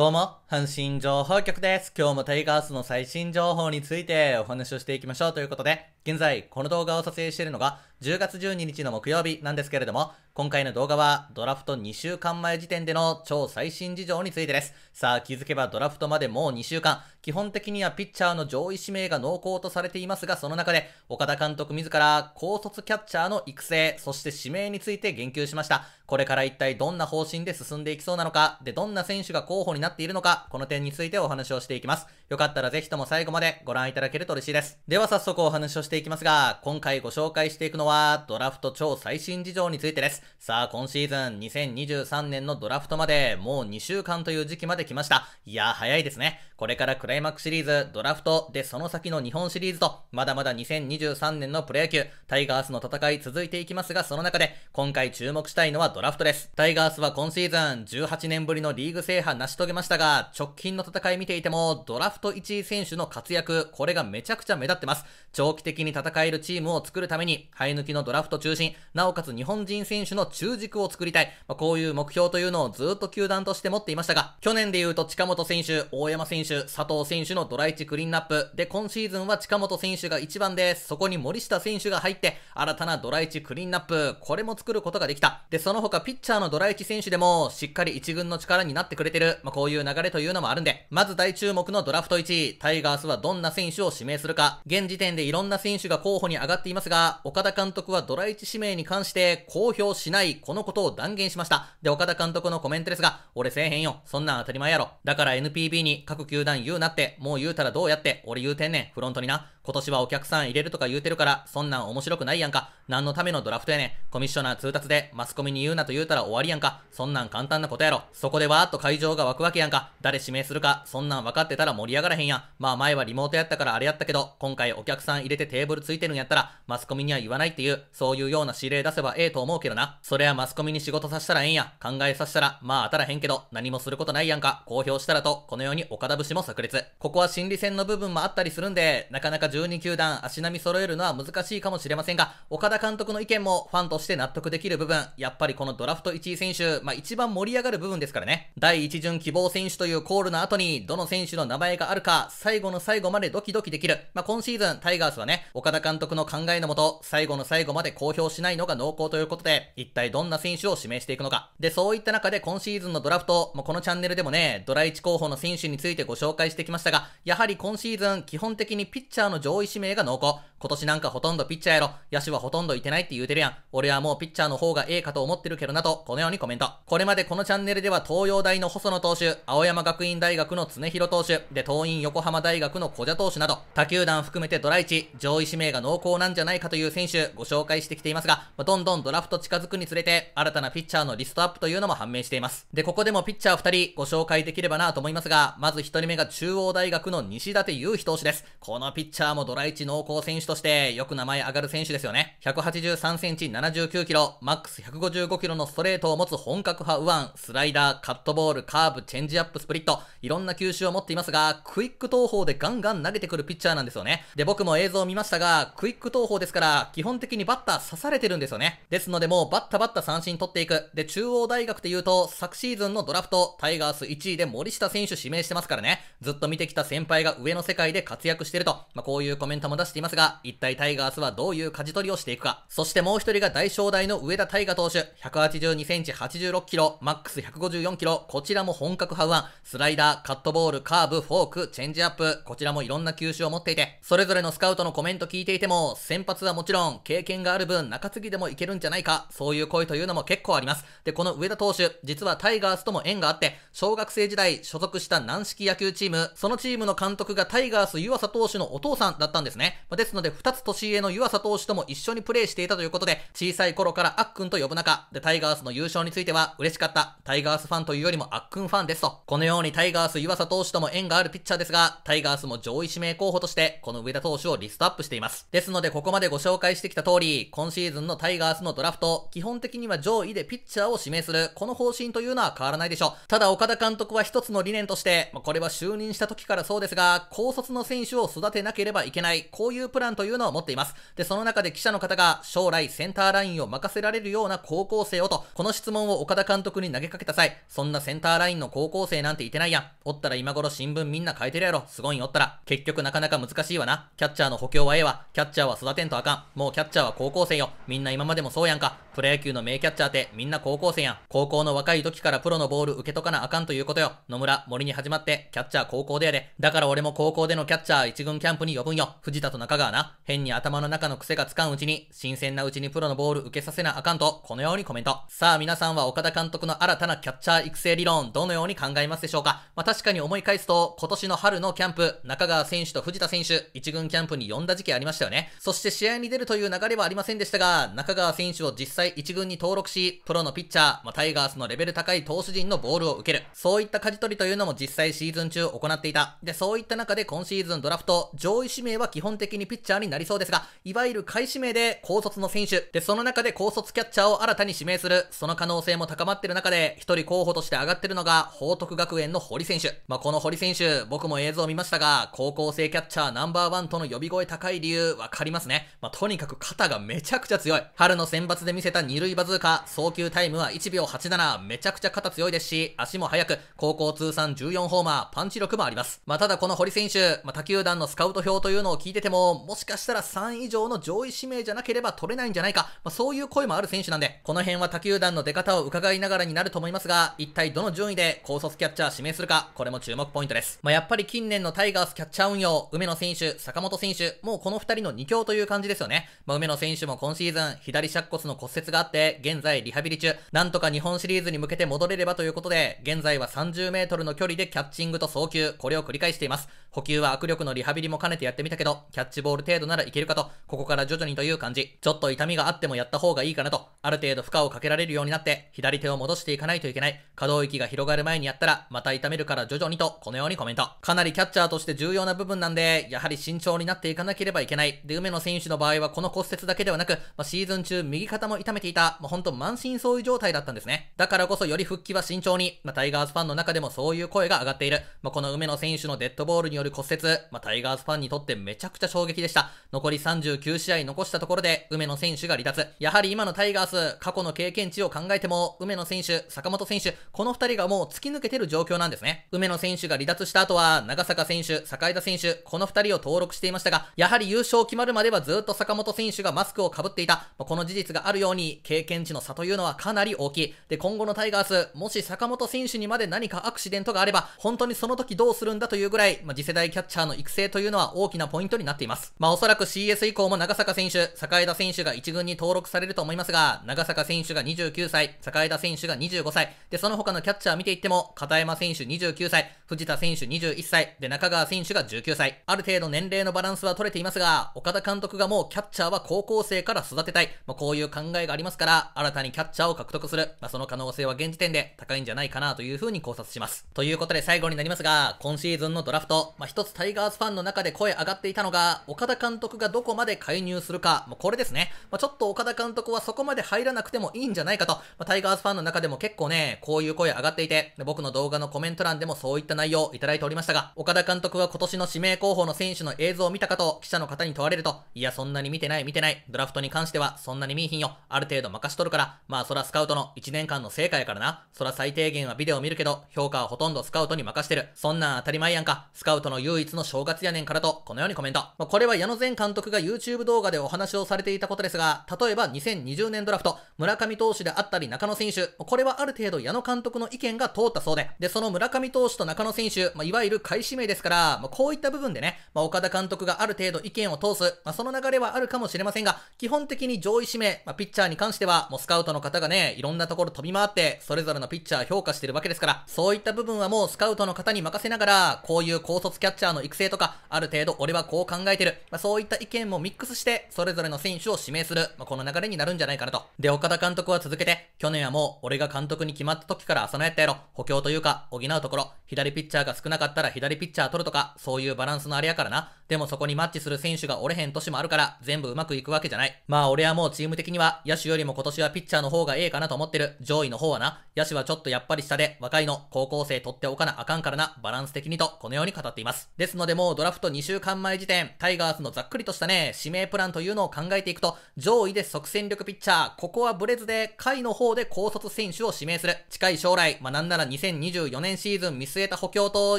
どうも、阪神情報局です。今日もタイガースの最新情報についてお話をしていきましょうということで、現在、この動画を撮影しているのが10月12日の木曜日なんですけれども、今回の動画はドラフト2週間前時点での超最新事情についてです。さあ気づけばドラフトまでもう2週間、基本的にはピッチャーの上位指名が濃厚とされていますが、その中で岡田監督自ら高卒キャッチャーの育成、そして指名について言及しました。これから一体どんな方針で進んでいきそうなのか、でどんな選手が候補になっているのか、この点についてお話をしていきます。よかったらぜひとも最後までご覧いただけると嬉しいです。では早速お話をししていきますが、今回ご紹介していくのは、ドラフト超最新事情についてです。さあ、今シーズン2023年のドラフトまで、もう2週間という時期まで来ました。いや、早いですね。これからクライマックスシリーズ、ドラフト、で、その先の日本シリーズと、まだまだ2023年のプロ野球、タイガースの戦い続いていきますが、その中で、今回注目したいのはドラフトです。タイガースは今シーズン、18年ぶりのリーグ制覇成し遂げましたが、直近の戦い見ていても、ドラフト1位選手の活躍、これがめちゃくちゃ目立ってます。長期的的に戦えるチームを作るために、生え抜きのドラフト中心、なおかつ日本人選手の中軸を作りたい、まあ、こういう目標というのをずっと球団として持っていましたが、去年で言うと近本選手、大山選手、佐藤選手のドライチクリーンナップ、で、今シーズンは近本選手が1番です。そこに森下選手が入って、新たなドライチクリーンナップ、これも作ることができた。で、その他ピッチャーのドライチ選手でも、しっかり1軍の力になってくれてる、まあ、こういう流れというのもあるんで、まず大注目のドラフト1位、タイガースはどんな選手を指名するか、現時点でいろんな選手選手が候補に上がっていますが、岡田監督はドラ1指名に関して公表しない、このことを断言しました。で、岡田監督のコメントですが、俺せえへんよ。そんなん当たり前やろ。だから NPB に各球団言うなって、もう言うたらどうやって、俺言うてんねん、フロントにな。今年はお客さん入れるとか言うてるから、そんなん面白くないやんか。何のためのドラフトやねん。コミッショナー通達でマスコミに言うなと言うたら終わりやんか。そんなん簡単なことやろ。そこでわーっと会場が湧くわけやんか。誰指名するか、そんなん分かってたら盛り上がらへんやん。まあ前はリモートやったからあれやったけど、今回お客さん入れてテーブルついてるんやったら、マスコミには言わないっていう、そういうような指令出せばええと思うけどな。それはマスコミに仕事させたらええんや。考えさせたら、まあ当たらへんけど、何もすることないやんか。公表したらと、このように岡田節も炸裂。ここは心理戦の部分もあったりするんで、なかなか12球団足並み揃えるのは難しいかもしれませんが、岡田監督の意見もファンとして納得できる部分、やっぱりこのドラフト1位選手、まあ一番盛り上がる部分ですからね。第1巡希望選手というコールの後に、どの選手の名前があるか、最後の最後までドキドキできる。まあ今シーズン、タイガースはね、岡田監督の考えのもと、最後の最後まで公表しないのが濃厚ということで、一体どんな選手を指名していくのか。で、そういった中で今シーズンのドラフト、もうこのチャンネルでもね、ドラ1候補の選手についてご紹介してきましたが、やはり今シーズン、基本的にピッチャーの上位指名が濃厚。今年なんかほとんどピッチャーやろ、野手はほとんどいてないって言うてるやん。俺はもうピッチャーの方がええかと思ってるけどなと、このようにコメント。これまでこのチャンネルでは東洋大の細野投手、青山学院大学の常広投手、で、東院横浜大学の小蛇投手など、他球団含めてドラ1、上上位指名が濃厚なんじゃないかという選手ご紹介してきていますが、まどんどんドラフト近づくにつれて、新たなピッチャーのリストアップというのも判明しています。で、ここでもピッチャー2人ご紹介できればなと思いますが、まず1人目が中央大学の西舘雄飛投手です。このピッチャーもドラ1濃厚選手として、よく名前上がる選手ですよね。183センチ79キロ、マックス155キロのストレートを持つ本格派右腕、スライダー、カットボール、カーブ、チェンジアップ、スプリット、いろんな球種を持っていますが、クイック投法でガンガン投げてくるピッチャーなんですよね。で、僕も映像を見ましたしたが、クイック投法ですから、基本的にバッター刺されてるんですよね。ですのでもうバッタバッタ三振取っていく。で、中央大学で言うと、昨シーズンのドラフト、タイガース1位で森下選手指名してますからね。ずっと見てきた先輩が上の世界で活躍してると、まあ、こういうコメントも出していますが、一体タイガースはどういう舵取りをしていくか。そしてもう一人が大正大の上田大河投手、182センチ86キロ、マックス154キロ、こちらも本格派ン。スライダー、カットボール、カーブ、フォーク、チェンジアップ、こちらもいろんな球種を持っていて、それぞれのスカウトのコメントンと聞いていても、先発はもちろん、経験がある分、中継ぎでもいけるんじゃないか、そういう声というのも結構あります。で、この上田投手、実はタイガースとも縁があって、小学生時代所属した軟式野球チーム、そのチームの監督がタイガース湯浅投手のお父さんだったんですね。まですので、2つ年上の湯浅投手とも一緒にプレーしていたということで、小さい頃からあっくんと呼ぶ中、で、タイガースの優勝については、嬉しかった、タイガースファンというよりもあっくんファンですと。このようにタイガース湯浅投手とも縁があるピッチャーですが、タイガースも上位指名候補として、この上田投手をリストアップししています。ですので、ここまでご紹介してきた通り、今シーズンのタイガースのドラフト、基本的には上位でピッチャーを指名する、この方針というのは変わらないでしょう。ただ、岡田監督は一つの理念として、まこれは就任した時からそうですが、高卒の選手を育てなければいけない、こういうプランというのを持っています。で、その中で記者の方が、将来センターラインを任せられるような高校生をと、この質問を岡田監督に投げかけた際、そんなセンターラインの高校生なんていてないやん。おったら今頃新聞みんな書いてるやろ。すごいんおったら。結局なかなか難しいわな。キャッチャーの補強はええわ。キャッチャーは育てんとあかん。もうキャッチャーは高校生よ。みんな今までもそうやんか。プロ野球の名キャッチャーってみんな高校生やん。高校の若い時からプロのボール受けとかなあかんということよ。野村、森に始まって、キャッチャー高校でやで。だから俺も高校でのキャッチャー1軍キャンプに呼ぶんよ。藤田と中川な。変に頭の中の癖がつかんうちに、新鮮なうちにプロのボール受けさせなあかんと、このようにコメント。さあ皆さんは岡田監督の新たなキャッチャー育成理論、どのように考えますでしょうかまあ、確かに思い返すと、今年の春のキャンプ、中川選手と藤田選手、1軍キャンプに呼んだ時期ありましたよね。そして試合に出るという流れはありませんでしたが、中川選手を実際1軍に登録し、プロのピッチャー、まあ、タイガースのレベル高い投手陣のボールを受ける。そういった舵取りというのも実際シーズン中行っていた。で、そういった中で今シーズンドラフト、上位指名は基本的にピッチャーになりそうですが、いわゆる下位指名で高卒の選手。で、その中で高卒キャッチャーを新たに指名する。その可能性も高まってる中で、一人候補として上がってるのが、報徳学園の堀選手。まあ、この堀選手、僕も映像を見ましたが、高校生キャッチャーナンバーワンとの呼び声高高い理由、わかりますね。まあ、とにかく肩がめちゃくちゃ強い。春の選抜で見せた二塁バズーカ、早球タイムは1秒87、めちゃくちゃ肩強いですし、足も速く、高校通算14ホーマー、パンチ力もあります。まあ、ただこの堀選手、まあ、他球団のスカウト表というのを聞いてても、もしかしたら3以上の上位指名じゃなければ取れないんじゃないか、まあ、そういう声もある選手なんで、この辺は他球団の出方を伺いながらになると思いますが、一体どの順位で高卒キャッチャー指名するか、これも注目ポイントです。まあ、やっぱり近年のタイガースキャッチャー運用、梅野選手、坂本選手、もうこの2人の2強という感じですよね。まあ、梅野選手も今シーズン、左尺骨の骨折があって、現在リハビリ中、なんとか日本シリーズに向けて戻れればということで、現在は30メートルの距離でキャッチングと送球、これを繰り返しています。補給は握力のリハビリも兼ねてやってみたけど、キャッチボール程度ならいけるかと、ここから徐々にという感じ。ちょっと痛みがあってもやった方がいいかなと、ある程度負荷をかけられるようになって、左手を戻していかないといけない。可動域が広がる前にやったら、また痛めるから徐々にと、このようにコメント。かなりキャッチャーとして重要な部分なんで、やはり慎重になっていかなければればいけない。で、梅野選手の場合はこの骨折だけではなく、まあ、シーズン中右肩も痛めていた、まあ、ほんと満身創痍状態だったんですね。だからこそより復帰は慎重に、まあ、タイガースファンの中でもそういう声が上がっている。まあ、この梅野選手のデッドボールによる骨折、まあ、タイガースファンにとってめちゃくちゃ衝撃でした。残り39試合残したところで、梅野選手が離脱。やはり今のタイガース、過去の経験値を考えても、梅野選手、坂本選手、この2人がもう突き抜けてる状況なんですね。梅野選手が離脱した後は、長坂選手、坂井田選手、この2人を登録していましたが、やはりり優勝決まるまではずっと坂本選手がマスクをかぶっていた。この事実があるように、経験値の差というのはかなり大きい。で、今後のタイガース、もし坂本選手にまで何かアクシデントがあれば、本当にその時どうするんだというぐらい、まあ、次世代キャッチャーの育成というのは大きなポイントになっています。まあ、おそらく CS 以降も長坂選手、坂枝選手が一軍に登録されると思いますが、長坂選手が29歳、坂枝選手が25歳、で、その他のキャッチャー見ていっても、片山選手29歳、藤田選手21歳、で、中川選手が19歳。ある程度年齢のバランスは取れていますますが、岡田監督がもうキャッチャーは高校生から育てたい。まあ、こういう考えがありますから、新たにキャッチャーを獲得する。まあ、その可能性は現時点で高いんじゃないかなというふうに考察します。ということで最後になりますが、今シーズンのドラフト、まあ、一つタイガースファンの中で声上がっていたのが、岡田監督がどこまで介入するか、まあ、これですね。まあ、ちょっと岡田監督はそこまで入らなくてもいいんじゃないかと、まあ、タイガースファンの中でも結構ね、こういう声上がっていて、僕の動画のコメント欄でもそういった内容をいただいておりましたが、岡田監督は今年の指名候補の選手の映像を見たかと、記者者の方に問われると、いや、そんなに見てない見てない。ドラフトに関しては、そんなに見いひんよ。ある程度任しとるから、まあそらスカウトの1年間の成果やからな。そら最低限はビデオ見るけど、評価はほとんどスカウトに任してる。そんなん当たり前やんか。スカウトの唯一の正月やねんからと、このようにコメント。まあ、これは矢野前監督が YouTube 動画でお話をされていたことですが、例えば2020年ドラフト、村上投手であったり中野選手、これはある程度矢野監督の意見が通ったそうで、で、その村上投手と中野選手、まあ、いわゆる開始名ですから、まあ、こういった部分でね、まあ、岡田監督がある程度度意見を通す、まあ、その流れはあるかもしれませんが、基本的に上位指名、まあ、ピッチャーに関しては、もうスカウトの方がね、いろんなところ飛び回って、それぞれのピッチャー評価してるわけですから、そういった部分はもうスカウトの方に任せながら、こういう高卒キャッチャーの育成とか、ある程度俺はこう考えてる、まあ、そういった意見もミックスして、それぞれの選手を指名する、まあ、この流れになるんじゃないかなと。で、岡田監督は続けて、去年はもう俺が監督に決まった時から浅野やったやろ、補強というか補うところ、左ピッチャーが少なかったら左ピッチャー取るとか、そういうバランスのあれやからな。でもそこにマッチするする選手がおれへん年もあるから、全部うまくいくわけじゃない。まあ俺はもうチーム的には、野手よりも今年はピッチャーの方がええかなと思ってる。上位の方はな、野手はちょっとやっぱり下で、若いの、高校生取っておかなあかんからな、バランス的にと、このように語っています。ですのでもうドラフト2週間前時点、タイガースのざっくりとしたね、指名プランというのを考えていくと、上位で即戦力ピッチャー、ここはブレずで、下位の方で高卒選手を指名する。近い将来、まあなんなら2024年シーズン見据えた補強と、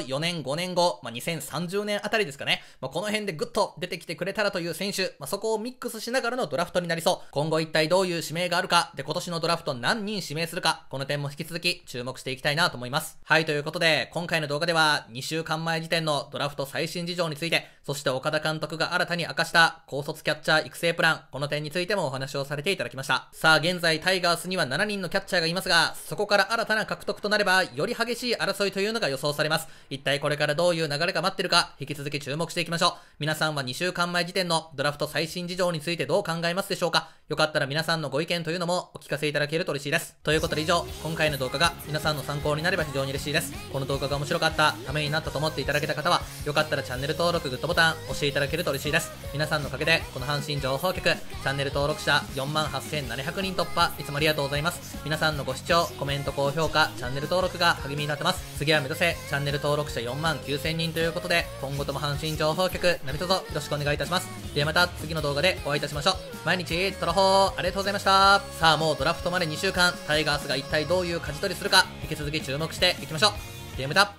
4年5年後、まあ2030年あたりですかね、まあこの辺でぐっと出てきてくれたらという選手、まあ、そこをミックスしながらのドラフトになりそう。今後一体どういう指名があるか、で、今年のドラフト何人指名するか、この点も引き続き注目していきたいなと思います。はい、ということで、今回の動画では2週間前時点のドラフト最新事情について、そして岡田監督が新たに明かした高卒キャッチャー育成プラン、この点についてもお話をされていただきました。さあ、現在タイガースには7人のキャッチャーがいますが、そこから新たな獲得となれば、より激しい争いというのが予想されます。一体これからどういう流れが待ってるか、引き続き注目していきましょう。皆さんは2週間前時点のドラフト最新事情についてどう考えますでしょうかよかったら皆さんのご意見というのもお聞かせいただけると嬉しいです。ということで以上、今回の動画が皆さんの参考になれば非常に嬉しいです。この動画が面白かった、ためになったと思っていただけた方は、よかったらチャンネル登録、グッドボタン押していただけると嬉しいです。皆さんのおかげで、この阪神情報局、チャンネル登録者48,700人突破、いつもありがとうございます。皆さんのご視聴、コメント、高評価、チャンネル登録が励みになってます。次は目指せ、チャンネル登録者49,000人ということで、今後とも阪神情報局、何卒よろしくお願いいたします。ではまた次の動画でお会いいたしましょう。毎日、トホ報ありがとうございましたさあもうドラフトまで2週間タイガースが一体どういう舵取りするか引き続き注目していきましょうゲームだ